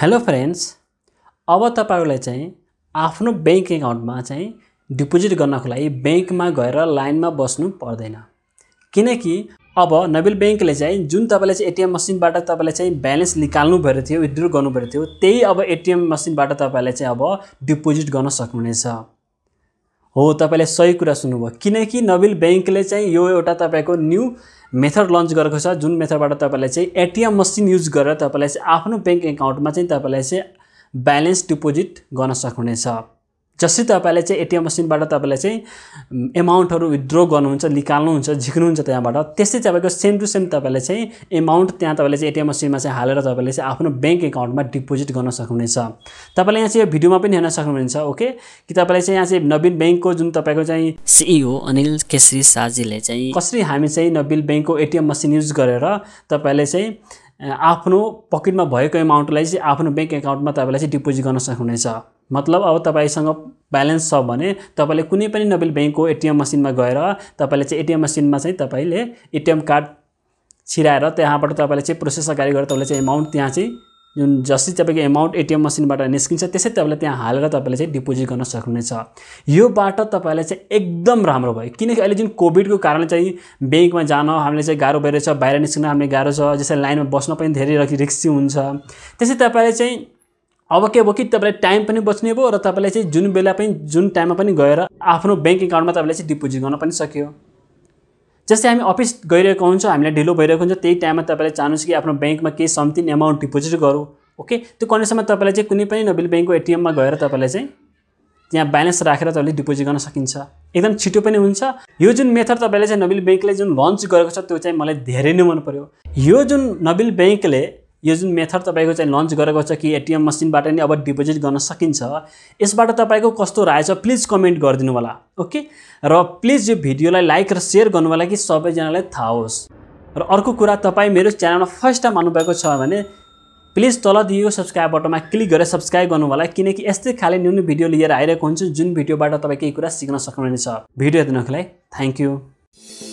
hello friends अब तपाईँहरूलाई चाहिँ आफ्नो ब्याङ्क एकाउन्टमा चाहिँ डिपोजिट गर्नको लागि ब्याङ्कमा गएर लाइनमा बस्नु पर्दैन किनकि अब नबिल ब्याङ्कले चाहिँ जुन तपाईँले चाहिँ एटिएम मसिनबाट तपाईँले चाहिँ ब्यालेन्स निकाल्नु पऱ्यो थियो विथड्रो गर्नु थियो त्यही अब एटिएम मसिनबाट तपाईँले चाहिँ अब डिपोजिट गर्न सक्नुहुनेछ हो तपाईँले सही कुरा सुन्नुभयो किनकि नबिल ब्याङ्कले चाहिँ यो एउटा तपाईँको न्यू मेथड लन्च गरेको छ जुन मेथडबाट तपाईँलाई चाहिँ एटिएम मसिन युज गरेर तपाईँलाई चाहिँ आफ्नो ब्याङ्क एकाउन्टमा चाहिँ तपाईँलाई चाहिँ ब्यालेन्स डिपोजिट गर्न सक्नुहुनेछ जसरी तपाईँले चाहिँ एटिएम मसिनबाट तपाईँले चाहिँ एमाउन्टहरू विथड्र गर्नुहुन्छ निकाल्नुहुन्छ झिक्नुहुन्छ त्यहाँबाट त्यस्तै तपाईँको सेम टु सेम तपाईँले चाहिँ एमाउन्ट त्यहाँ तपाईँले चाहिँ एटिएम मसिनमा चाहिँ हालेर तपाईँले चाहिँ आफ्नो ब्याङ्क एकाउन्टमा डिपोजिट गर्न सक्नुहुनेछ तपाईँले यहाँ चाहिँ यो भिडियोमा पनि हेर्न सक्नुहुन्छ ओके कि तपाईँले चाहिँ यहाँ चाहिँ नवीन ब्याङ्कको जुन तपाईँको चाहिँ सिइओ अनिल केसरी साजीले चाहिँ कसरी हामी चाहिँ नवीन ब्याङ्कको एटिएम मसिन युज गरेर तपाईँले चाहिँ आफ्नो पकेटमा भएको एमाउन्टलाई चाहिँ आफ्नो ब्याङ्क एकाउन्टमा तपाईँलाई चाहिँ डिपोजिट गर्न सक्नुहुनेछ मतलब अब तपाईँसँग ब्यालेन्स छ भने तपाईँले कुनै पनि नबिल ब्याङ्कको एटिएम मसिनमा गएर तपाईँले चाहिँ एटिएम मसिनमा चाहिँ तपाईँले एटिएम कार्ड छिराएर त्यहाँबाट तपाईँले चाहिँ प्रोसेस अगाडि गरेर तपाईँले चाहिँ एमाउन्ट त्यहाँ चाहिँ जुन जसरी तपाईँको एमाउन्ट एटिएम मसिनबाट निस्किन्छ त्यसै तपाईँले त्यहाँ हालेर तपाईँले चाहिँ डिपोजिट गर्न सक्नुहुनेछ यो बाटो तपाईँलाई चाहिँ एकदम राम्रो भयो किनकि अहिले जुन कोभिडको कारणले चाहिँ ब्याङ्कमा जान हामीले चाहिँ गाह्रो भइरहेछ बाहिर निस्किन हामीले गाह्रो छ जसरी लाइनमा बस्न पनि धेरै रिक्सी हुन्छ त्यसै तपाईँले चाहिँ अब के भयो कि तपाईँलाई टाइम पनि बच्ने भयो र तपाईँलाई चाहिँ जुन बेला पनि जुन टाइममा पनि गएर आफ्नो ब्याङ्क एकाउन्टमा तपाईँलाई चाहिँ डिपोजिट गर्न पनि सक्यो जस्तै हामी अफिस गइरहेको हुन्छ हामीलाई ढिलो भइरहेको हुन्छ त्यही टाइममा तपाईँलाई चाहनुहोस् कि आफ्नो ब्याङ्कमा केही समथिङ एमाउन्ट डिपोजिट गरौँ ओके त्यो कन्डिसनमा तपाईँलाई चाहिँ कुनै पनि नबिल ब्याङ्कको एटिएममा गएर तपाईँलाई चाहिँ त्यहाँ ब्यालेन्स राखेर तपाईँले डिपोजिट गर्न सकिन्छ एकदम छिटो पनि हुन्छ यो जुन मेथड तपाईँले चाहिँ नबिल ब्याङ्कले जुन लन्च गरेको छ त्यो चाहिँ मलाई धेरै नै मन पऱ्यो यो जुन नबिल ब्याङ्कले यो जुन मेथड तपाईँको चाहिँ लन्च गरेको छ कि एटिएम मसिनबाट नै अब डिपोजिट गर्न सकिन्छ यसबाट तपाईँको कस्तो राय छ प्लिज कमेन्ट गरिदिनु होला ओके र प्लिज यो भिडियोलाई लाइक र सेयर गर्नु होला कि सबैजनालाई थाहा होस् र अर्को कुरा तपाईँ मेरो च्यानलमा फर्स्ट टाइम आउनुभएको छ भने प्लिज तल दिएको सब्सक्राइब बटनमा क्लिक गरेर सब्सक्राइब गर्नु होला किनकि यस्तै खाले न्यून भिडियो लिएर आइरहेको हुन्छु जुन भिडियोबाट तपाईँ केही कुरा सिक्न सक्नुहुनेछ भिडियो हेर्नुको लागि थ्याङ्क यू